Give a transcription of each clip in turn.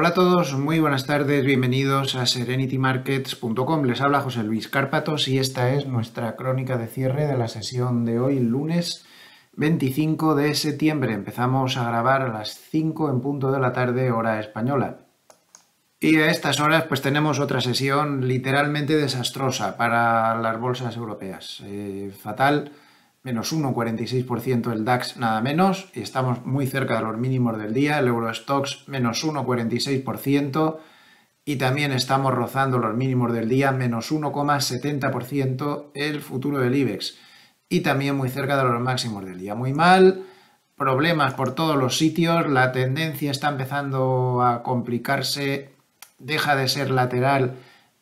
Hola a todos, muy buenas tardes, bienvenidos a serenitymarkets.com. Les habla José Luis Cárpatos y esta es nuestra crónica de cierre de la sesión de hoy, lunes 25 de septiembre. Empezamos a grabar a las 5 en punto de la tarde, hora española. Y a estas horas pues tenemos otra sesión literalmente desastrosa para las bolsas europeas. Eh, fatal menos 1,46% el DAX nada menos, y estamos muy cerca de los mínimos del día, el Eurostox menos 1,46%, y también estamos rozando los mínimos del día, menos 1,70% el futuro del IBEX, y también muy cerca de los máximos del día. Muy mal, problemas por todos los sitios, la tendencia está empezando a complicarse, deja de ser lateral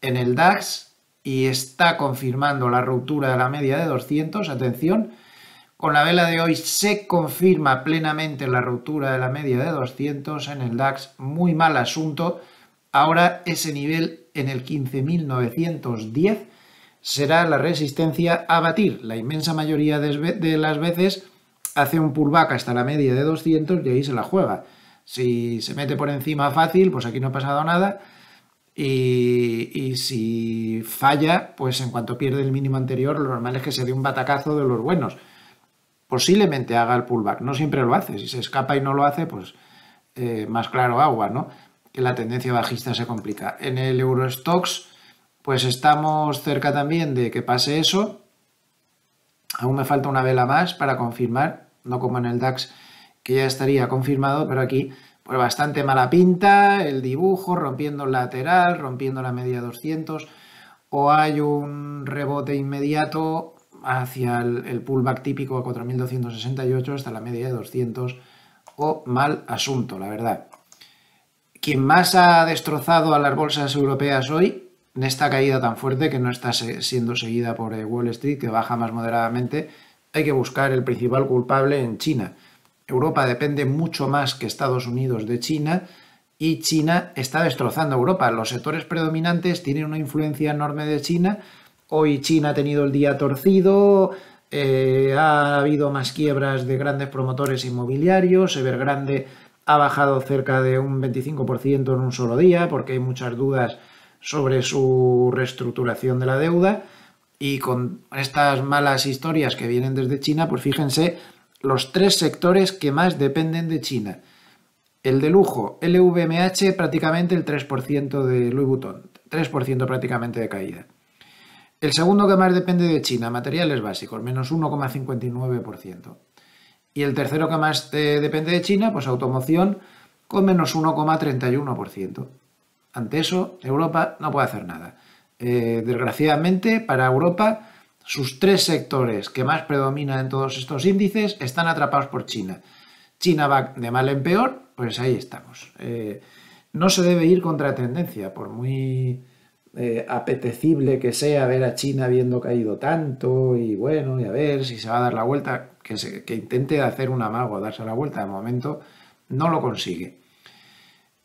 en el DAX, y está confirmando la ruptura de la media de 200, atención, con la vela de hoy se confirma plenamente la ruptura de la media de 200 en el DAX, muy mal asunto, ahora ese nivel en el 15.910 será la resistencia a batir, la inmensa mayoría de las veces hace un pullback hasta la media de 200 y ahí se la juega. Si se mete por encima fácil, pues aquí no ha pasado nada. Y, si falla, pues en cuanto pierde el mínimo anterior, lo normal es que se dé un batacazo de los buenos. Posiblemente haga el pullback, no siempre lo hace. Si se escapa y no lo hace, pues eh, más claro agua, ¿no? Que la tendencia bajista se complica. En el Eurostox, pues estamos cerca también de que pase eso. Aún me falta una vela más para confirmar, no como en el DAX, que ya estaría confirmado, pero aquí pues bastante mala pinta, el dibujo, rompiendo el lateral, rompiendo la media 200, o hay un rebote inmediato hacia el, el pullback típico a 4.268 hasta la media de 200, o mal asunto, la verdad. Quien más ha destrozado a las bolsas europeas hoy, en esta caída tan fuerte que no está siendo seguida por eh, Wall Street, que baja más moderadamente, hay que buscar el principal culpable en China. Europa depende mucho más que Estados Unidos de China y China está destrozando Europa. Los sectores predominantes tienen una influencia enorme de China. Hoy China ha tenido el día torcido, eh, ha habido más quiebras de grandes promotores inmobiliarios, Evergrande ha bajado cerca de un 25% en un solo día porque hay muchas dudas sobre su reestructuración de la deuda y con estas malas historias que vienen desde China, pues fíjense los tres sectores que más dependen de China. El de lujo, LVMH prácticamente el 3% de Louis Vuitton, 3% prácticamente de caída. El segundo que más depende de China, materiales básicos, menos 1,59%. Y el tercero que más eh, depende de China, pues automoción, con menos 1,31%. Ante eso, Europa no puede hacer nada. Eh, desgraciadamente, para Europa, sus tres sectores que más predominan en todos estos índices están atrapados por China. China va de mal en peor, pues ahí estamos. Eh, no se debe ir contra tendencia, por muy eh, apetecible que sea ver a China habiendo caído tanto y bueno, y a ver si se va a dar la vuelta, que, que intente hacer un amago, darse la vuelta, de momento no lo consigue.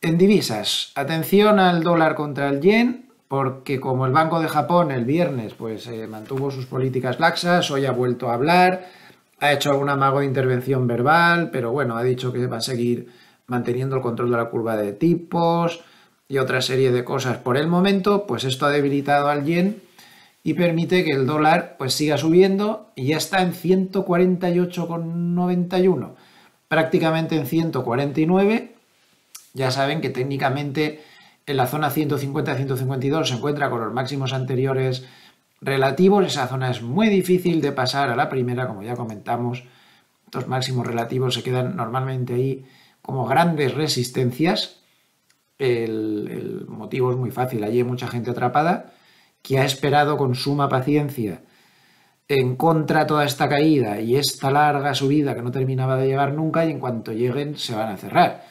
En divisas, atención al dólar contra el yen, porque como el Banco de Japón el viernes pues eh, mantuvo sus políticas laxas, hoy ha vuelto a hablar, ha hecho algún amago de intervención verbal, pero bueno, ha dicho que va a seguir manteniendo el control de la curva de tipos y otra serie de cosas por el momento, pues esto ha debilitado al yen y permite que el dólar pues siga subiendo y ya está en 148,91, prácticamente en 149. Ya saben que técnicamente en la zona 150-152 se encuentra con los máximos anteriores relativos. Esa zona es muy difícil de pasar a la primera, como ya comentamos. Estos máximos relativos se quedan normalmente ahí como grandes resistencias. El, motivo es muy fácil. Allí hay mucha gente atrapada que ha esperado con suma paciencia en contra toda esta caída y esta larga subida que no terminaba de llegar nunca y en cuanto lleguen se van a cerrar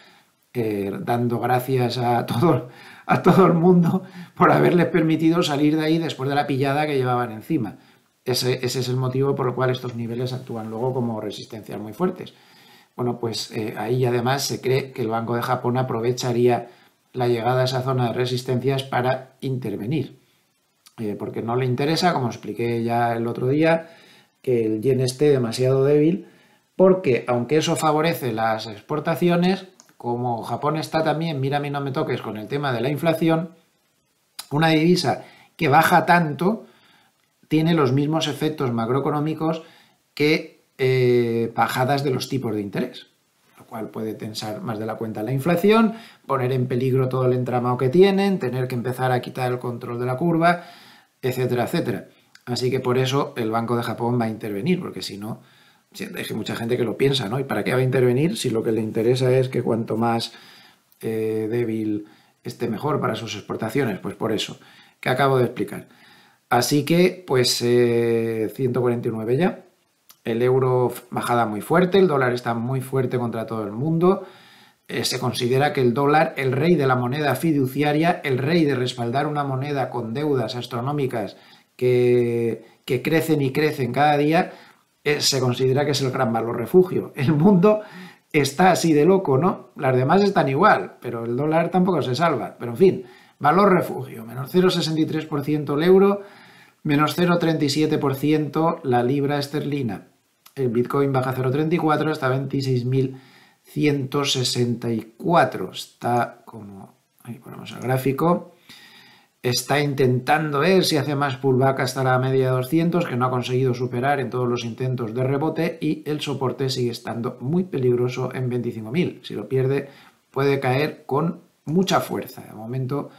dando gracias a todo, a todo el mundo por haberles permitido salir de ahí después de la pillada que llevaban encima. Ese, es el motivo por el cual estos niveles actúan luego como resistencias muy fuertes. Bueno, pues eh, ahí además se cree que el Banco de Japón aprovecharía la llegada a esa zona de resistencias para intervenir, eh, porque no le interesa, como expliqué ya el otro día, que el yen esté demasiado débil, porque aunque eso favorece las exportaciones, como Japón está también, mírame no me toques con el tema de la inflación, una divisa que baja tanto tiene los mismos efectos macroeconómicos que eh, bajadas de los tipos de interés, lo cual puede tensar más de la cuenta la inflación, poner en peligro todo el entramado que tienen, tener que empezar a quitar el control de la curva, etcétera, etcétera. Así que por eso el Banco de Japón va a intervenir, porque si no, hay mucha gente que lo piensa, ¿no? ¿Y para qué va a intervenir si lo que le interesa es que cuanto más eh, débil esté mejor para sus exportaciones? Pues por eso, que acabo de explicar. Así que, pues, 149 eh, ya. El euro bajada muy fuerte, el dólar está muy fuerte contra todo el mundo. Eh, se considera que el dólar, el rey de la moneda fiduciaria, el rey de respaldar una moneda con deudas astronómicas que, que crecen y crecen cada día, eh, se considera que es el gran valor refugio. El mundo está así de loco, ¿no? Las demás están igual, pero el dólar tampoco se salva. Pero en fin, valor refugio, menos 0,63% el euro, menos 0,37% la libra esterlina. El Bitcoin baja 0,34 hasta 26.164. Está como, ahí ponemos el gráfico, está intentando ver si hace más pullback hasta la media de 200 que no ha conseguido superar en todos los intentos de rebote y el soporte sigue estando muy peligroso en 25.000. Si lo pierde puede caer con mucha fuerza. De momento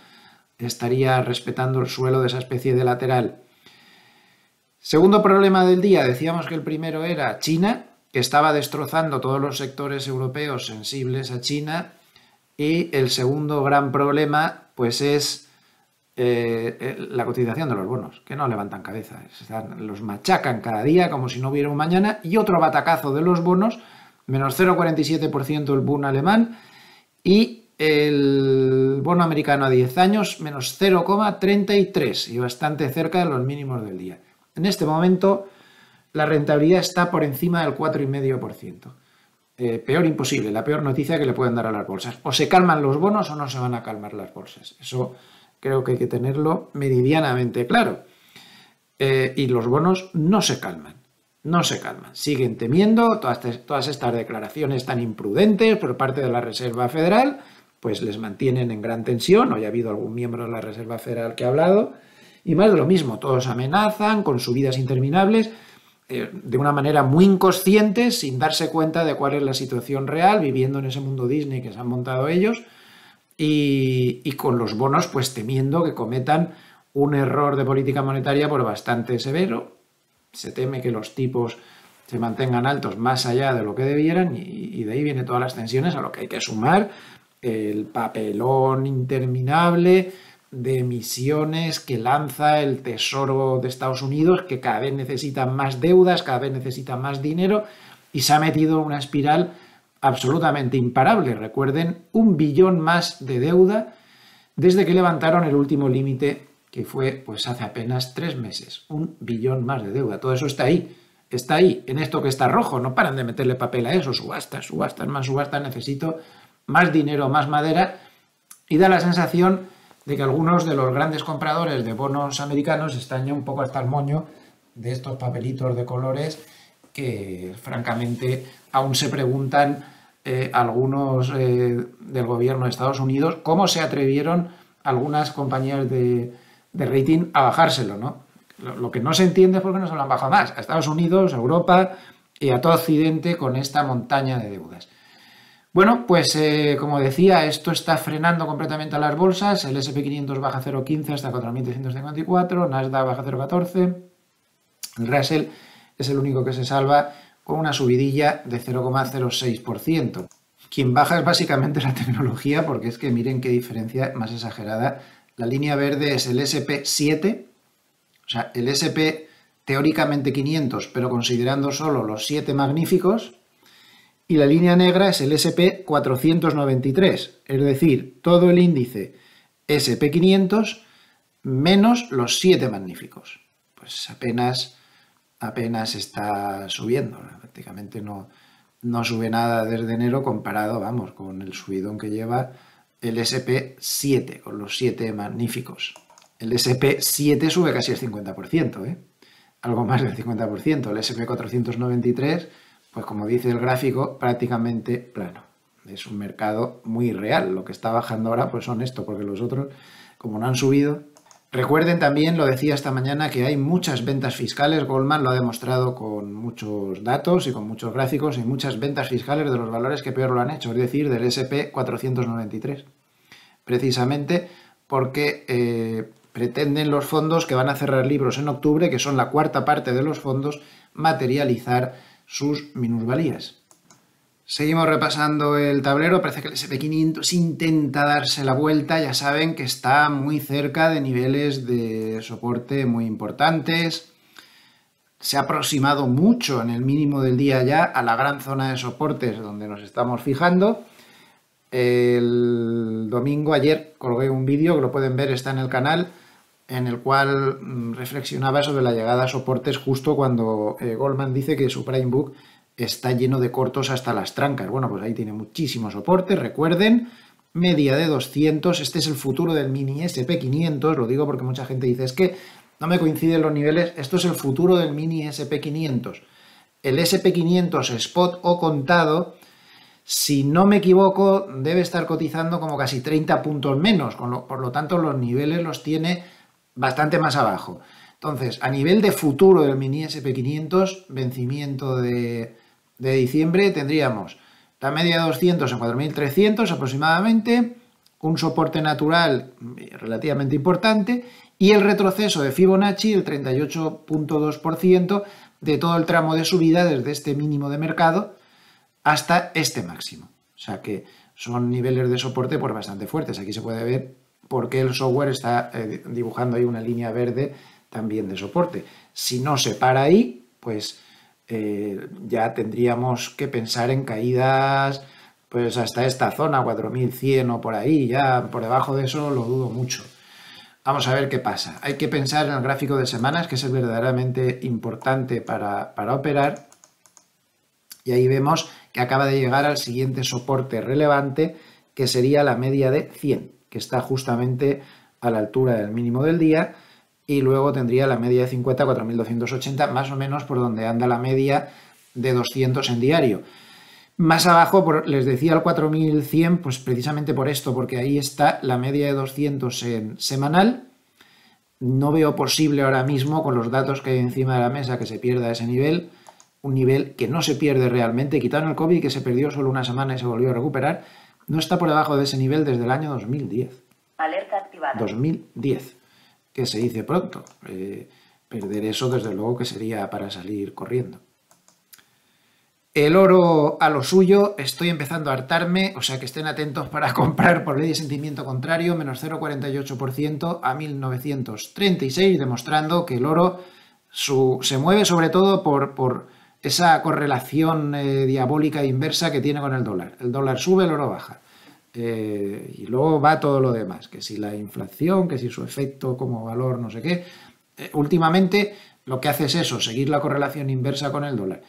estaría respetando el suelo de esa especie de lateral. Segundo problema del día, decíamos que el primero era China, que estaba destrozando todos los sectores europeos sensibles a China y el segundo gran problema pues es eh, eh, la cotización de los bonos, que no levantan cabeza, los machacan cada día como si no hubiera un mañana, y otro batacazo de los bonos, menos 0,47% el bono alemán y el bono americano a 10 años, menos 0,33 y bastante cerca de los mínimos del día. En este momento la rentabilidad está por encima del 4,5%. Eh, peor imposible, la peor noticia que le pueden dar a las bolsas. O se calman los bonos o no se van a calmar las bolsas. Eso Creo que hay que tenerlo meridianamente claro. Eh, y los bonos no se calman, no se calman. Siguen temiendo todas, todas estas declaraciones tan imprudentes por parte de la Reserva Federal, pues les mantienen en gran tensión. Hoy ha habido algún miembro de la Reserva Federal que ha hablado. Y más de lo mismo, todos amenazan con subidas interminables eh, de una manera muy inconsciente, sin darse cuenta de cuál es la situación real, viviendo en ese mundo Disney que se han montado ellos y, con los bonos pues temiendo que cometan un error de política monetaria por bastante severo. Se teme que los tipos se mantengan altos más allá de lo que debieran y, de ahí vienen todas las tensiones a lo que hay que sumar el papelón interminable de emisiones que lanza el Tesoro de Estados Unidos, que cada vez necesita más deudas, cada vez necesita más dinero, y se ha metido una espiral absolutamente imparable. Recuerden, un billón más de deuda desde que levantaron el último límite que fue pues hace apenas tres meses. Un billón más de deuda. Todo eso está ahí. Está ahí, en esto que está rojo. No paran de meterle papel a eso. Subastas, subastas, más subastas. Necesito más dinero, más madera. Y da la sensación de que algunos de los grandes compradores de bonos americanos están ya un poco hasta el moño de estos papelitos de colores que francamente aún se preguntan eh, algunos eh, del gobierno de Estados Unidos cómo se atrevieron algunas compañías de, rating a bajárselo, ¿no? Lo, que no se entiende es por qué no se lo han bajado más, a Estados Unidos, a Europa y a todo Occidente con esta montaña de deudas. Bueno, pues eh, como decía, esto está frenando completamente a las bolsas. El SP500 baja 0,15 hasta 4.354, Nasdaq baja 0,14, Russell es el único que se salva con una subidilla de 0,06%. Quien baja es básicamente la tecnología, porque es que miren qué diferencia más exagerada. La línea verde es el SP7, o sea, el SP teóricamente 500, pero considerando solo los 7 magníficos, y la línea negra es el SP 493, es decir, todo el índice SP 500 menos los 7 magníficos. Pues apenas apenas está subiendo, prácticamente no, no sube nada desde enero comparado, vamos, con el subidón que lleva el SP7, con los 7 magníficos. El SP7 sube casi el 50%, ¿eh? algo más del 50%. El SP493, pues como dice el gráfico, prácticamente plano. Es un mercado muy real. Lo que está bajando ahora pues son estos porque los otros, como no han subido, Recuerden también, lo decía esta mañana, que hay muchas ventas fiscales. Goldman lo ha demostrado con muchos datos y con muchos gráficos y muchas ventas fiscales de los valores que peor lo han hecho, es decir, del SP 493. Precisamente porque eh, pretenden los fondos que van a cerrar libros en octubre, que son la cuarta parte de los fondos, materializar sus minusvalías. Seguimos repasando el tablero, parece que el SP500 intenta darse la vuelta, ya saben que está muy cerca de niveles de soporte muy importantes, se ha aproximado mucho en el mínimo del día ya a la gran zona de soportes donde nos estamos fijando. El domingo, ayer, colgué un vídeo que lo pueden ver, está en el canal, en el cual mm, reflexionaba sobre la llegada a soportes justo cuando eh, Goldman dice que su prime book está lleno de cortos hasta las trancas. Bueno, pues ahí tiene muchísimo soporte, recuerden, media de 200, este es el futuro del mini SP500, lo digo porque mucha gente dice, es que no me coinciden los niveles, esto es el futuro del mini SP500. El SP500 spot o contado, si no me equivoco, debe estar cotizando como casi 30 puntos menos, por lo tanto los niveles los tiene bastante más abajo. Entonces, a nivel de futuro del mini SP500, vencimiento de de diciembre tendríamos la media de 200 a 4.300 aproximadamente, un soporte natural relativamente importante y el retroceso de Fibonacci el 38.2% de todo el tramo de subida desde este mínimo de mercado hasta este máximo. O sea que son niveles de soporte pues, bastante fuertes. Aquí se puede ver por qué el software está eh, dibujando ahí una línea verde también de soporte. Si no se para ahí, pues eh, ya tendríamos que pensar en caídas pues hasta esta zona, 4100 o por ahí, ya por debajo de eso lo dudo mucho. Vamos a ver qué pasa. Hay que pensar en el gráfico de semanas, que es verdaderamente importante para, para operar. Y ahí vemos que acaba de llegar al siguiente soporte relevante, que sería la media de 100, que está justamente a la altura del mínimo del día y luego tendría la media de 50, 4.280, más o menos por donde anda la media de 200 en diario. Más abajo, por, les decía el 4100, pues precisamente por esto, porque ahí está la media de 200 en semanal. No veo posible ahora mismo, con los datos que hay encima de la mesa, que se pierda ese nivel. Un nivel que no se pierde realmente, quitando el COVID, que se perdió solo una semana y se volvió a recuperar. No está por debajo de ese nivel desde el año 2010. Alerta activada. 2010 que se dice pronto. Eh, perder eso, desde luego, que sería para salir corriendo. El oro a lo suyo, estoy empezando a hartarme, o sea que estén atentos para comprar por ley de sentimiento contrario, menos 0,48% a 1936, demostrando que el oro se mueve sobre todo por, esa correlación eh, diabólica e inversa que tiene con el dólar. El dólar sube, el oro baja. Eh, y luego va todo lo demás, que si la inflación, que si su efecto como valor, no sé qué. Eh, últimamente lo que hace es eso, seguir la correlación inversa con el dólar.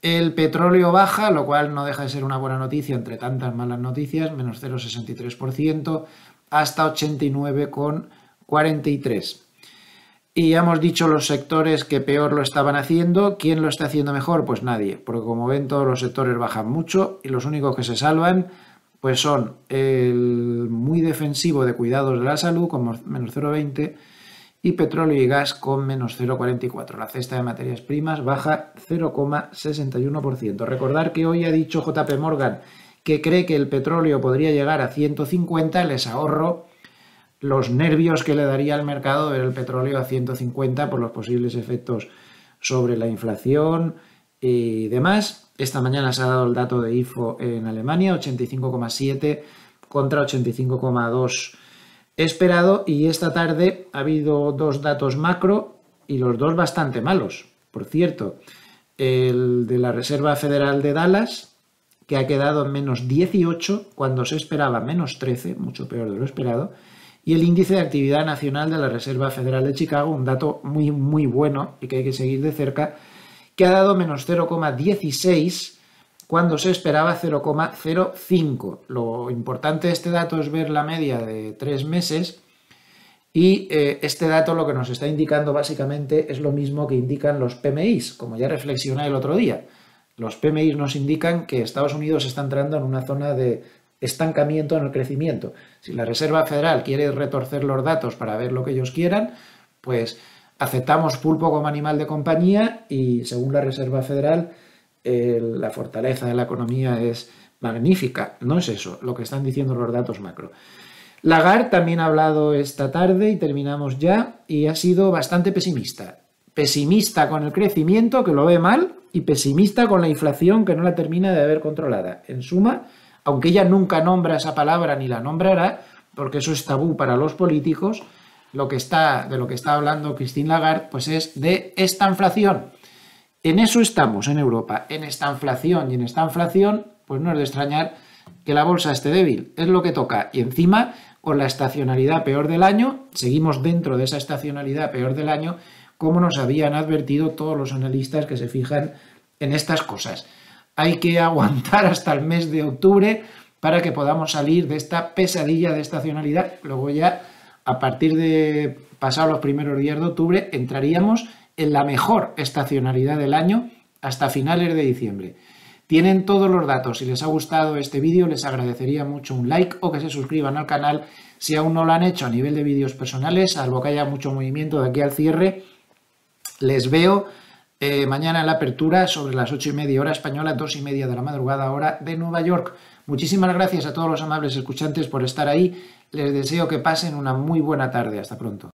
El petróleo baja, lo cual no deja de ser una buena noticia entre tantas malas noticias, menos 0,63% hasta 89,43%. Y ya hemos dicho los sectores que peor lo estaban haciendo. ¿Quién lo está haciendo mejor? Pues nadie, porque como ven todos los sectores bajan mucho y los únicos que se salvan pues son el muy defensivo de cuidados de la salud con menos 0,20 y petróleo y gas con menos 0,44. La cesta de materias primas baja 0,61%. Recordar que hoy ha dicho JP Morgan que cree que el petróleo podría llegar a 150, les ahorro los nervios que le daría al mercado ver el petróleo a 150 por los posibles efectos sobre la inflación y demás. Esta mañana se ha dado el dato de IFO en Alemania, 85,7 contra 85,2 esperado. Y esta tarde ha habido dos datos macro y los dos bastante malos. Por cierto, el de la Reserva Federal de Dallas, que ha quedado en menos 18 cuando se esperaba menos 13, mucho peor de lo esperado, y el índice de actividad nacional de la Reserva Federal de Chicago, un dato muy, muy bueno y que hay que seguir de cerca, que ha dado menos 0,16 cuando se esperaba 0,05. Lo importante de este dato es ver la media de tres meses y eh, este dato lo que nos está indicando básicamente es lo mismo que indican los PMIs, como ya reflexioné el otro día. Los PMIs nos indican que Estados Unidos está entrando en una zona de estancamiento en el crecimiento. Si la Reserva Federal quiere retorcer los datos para ver lo que ellos quieran, pues aceptamos pulpo como animal de compañía y según la Reserva Federal eh, la fortaleza de la economía es magnífica. No es eso lo que están diciendo los datos macro. Lagarde también ha hablado esta tarde y terminamos ya y ha sido bastante pesimista. Pesimista con el crecimiento, que lo ve mal, y pesimista con la inflación que no la termina de haber controlada. En suma, aunque ella nunca nombra esa palabra ni la nombrará, porque eso es tabú para los políticos, lo que está, de lo que está hablando Christine Lagarde, pues es de esta inflación. En eso estamos en Europa, en esta inflación y en esta inflación, pues no es de extrañar que la bolsa esté débil, es lo que toca. Y encima, con la estacionalidad peor del año, seguimos dentro de esa estacionalidad peor del año, como nos habían advertido todos los analistas que se fijan en estas cosas. Hay que aguantar hasta el mes de octubre para que podamos salir de esta pesadilla de estacionalidad. Luego ya a partir de pasados los primeros días de octubre, entraríamos en la mejor estacionalidad del año hasta finales de diciembre. Tienen todos los datos. Si les ha gustado este vídeo, les agradecería mucho un like o que se suscriban al canal si aún no lo han hecho a nivel de vídeos personales, salvo que haya mucho movimiento de aquí al cierre. Les veo eh, mañana en la apertura sobre las ocho y media hora española, dos y media de la madrugada hora de Nueva York. Muchísimas gracias a todos los amables escuchantes por estar ahí. Les deseo que pasen una muy buena tarde. Hasta pronto.